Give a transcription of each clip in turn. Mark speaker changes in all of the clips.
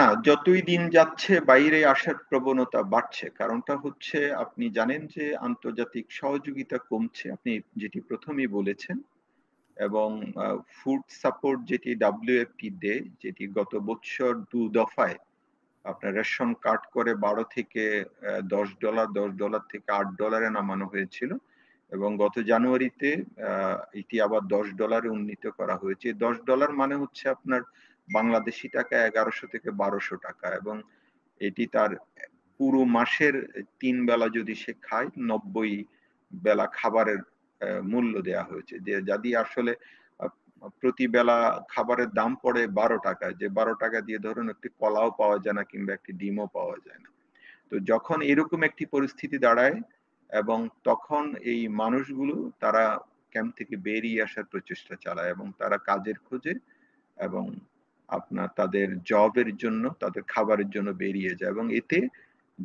Speaker 1: না যতই দিন যাচ্ছে বাইরে আসার প্রবণতা বাড়ছে কারণটা হচ্ছে আপনি জানেন যে আন্তর্জাতিক সহযোগিতা কমছে আপনি যেটি প্রথমেই বলেছেন এবং ফুড সাপোর্ট যেটি ডাব্লিউএফপি দে যেটি গত বছর দু দফায় আপনার রেশন কার্ড করে বারো থেকে দশ ডলার দশ ডলার থেকে আট ডলারে নামানো হয়েছিল এবং গত জানুয়ারিতে এটি আবার দশ ডলারে উন্নীত করা হয়েছে দশ ডলার মানে হচ্ছে আপনার বাংলাদেশি টাকা এগারোশো থেকে বারোশো টাকা এবং এটি তার পুরো মাসের তিন বেলা যদি সে খায় নব্বই বেলা খাবারের মূল্য দেয়া হয়েছে যে যদি আসলে প্রতি বেলা খাবারের দাম পড়ে বারো টাকা যে বারো টাকা দিয়ে ধরুন একটি কলাও পাওয়া যায় না কিংবা একটি ডিমও পাওয়া যায় না তো যখন এরকম একটি পরিস্থিতি দাঁড়ায় এবং তখন এই মানুষগুলো তারা ক্যাম্প থেকে বেরিয়ে আসার প্রচেষ্টা চালায় এবং তারা কাজের খোঁজে এবং আপনার তাদের জবের জন্য তাদের খাবারের জন্য বেরিয়ে যায় এবং এতে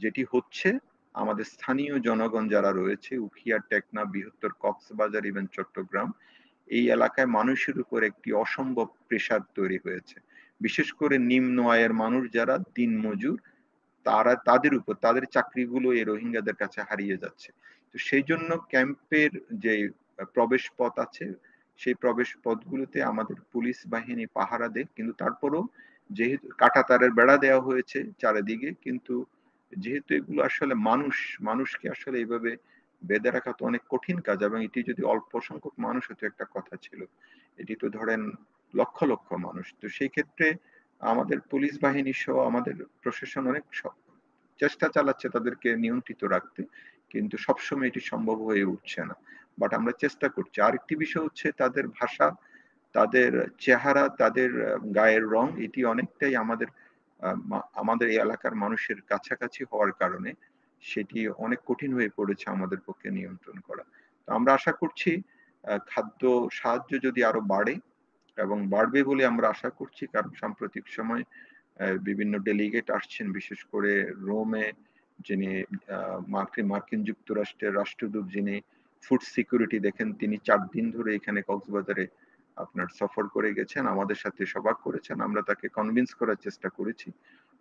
Speaker 1: যেটি হচ্ছে আমাদের স্থানীয় জনগণ যারা রয়েছে উখিয়া টেকনা বৃহত্তর কক্সবাজার ইভেন চট্টগ্রাম এই এলাকায় মানুষের উপর একটি অসম্ভব প্রেশার তৈরি হয়েছে বিশেষ করে নিম্ন আয়ের মানুষ যারা দিন মজুর তারা তাদের উপর তাদের চাকরিগুলো এই রোহিঙ্গাদের কাছে হারিয়ে যাচ্ছে তো সেই জন্য ক্যাম্পের যে প্রবেশ পথ আছে সেই প্রবেশ পথগুলোতে আমাদের পুলিশ বাহিনী পাহারা দেয় কিন্তু তারপরও যেহেতু কাঁটাতারের বেড়া দেওয়া হয়েছে চারিদিকে কিন্তু যেহেতু এগুলো আসলে মানুষ মানুষকে আসলে এইভাবে বেঁধে রাখা তো অনেক কঠিন কাজ এবং এটি যদি অল্প সংখ্যক মানুষ হতো একটা কথা ছিল এটি তো ধরেন লক্ষ লক্ষ মানুষ তো সেই ক্ষেত্রে আমাদের পুলিশ বাহিনী সহ আমাদের প্রশাসন অনেক চেষ্টা চালাচ্ছে তাদেরকে নিয়ন্ত্রিত রাখতে কিন্তু সবসময় এটি সম্ভব হয়ে উঠছে না বাট আমরা চেষ্টা করছি আরেকটি বিষয় হচ্ছে তাদের ভাষা তাদের চেহারা তাদের গায়ের রং এটি অনেকটাই আমাদের আমাদের এই এলাকার মানুষের কাছাকাছি হওয়ার কারণে সেটি অনেক কঠিন হয়ে পড়েছে আমাদের পক্ষে নিয়ন্ত্রণ করা তো আমরা আশা করছি খাদ্য সাহায্য যদি আরো বাড়ে এবং বাড়বে বলে আমরা আশা করছি কারণ সাম্প্রতিক সময় বিভিন্ন ডেলিগেট আসছেন বিশেষ করে রোমে যিনি মার্কিন মার্কিন যুক্তরাষ্ট্রের রাষ্ট্রদূত যিনি ফুড সিকিউরিটি দেখেন তিনি চার দিন ধরে এখানে কক্সবাজারে আপনার সফর করে গেছেন আমাদের সাথে সবাক করেছেন আমরা তাকে কনভিন্স করার চেষ্টা করেছি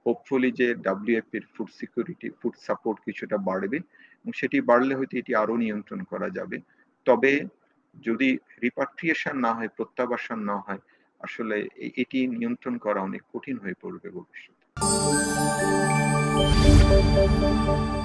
Speaker 1: হোপফুলি যে ডাব্লিউএফ এর ফুড সিকিউরিটি ফুড সাপোর্ট কিছুটা বাড়বে এবং সেটি বাড়লে হয়তো এটি আরো নিয়ন্ত্রণ করা যাবে তবে যদি রিপাট্রিয়েশন না হয় প্রত্যাবাসন না হয় আসলে এটি নিয়ন্ত্রণ করা অনেক কঠিন হয়ে পড়বে ভবিষ্যতে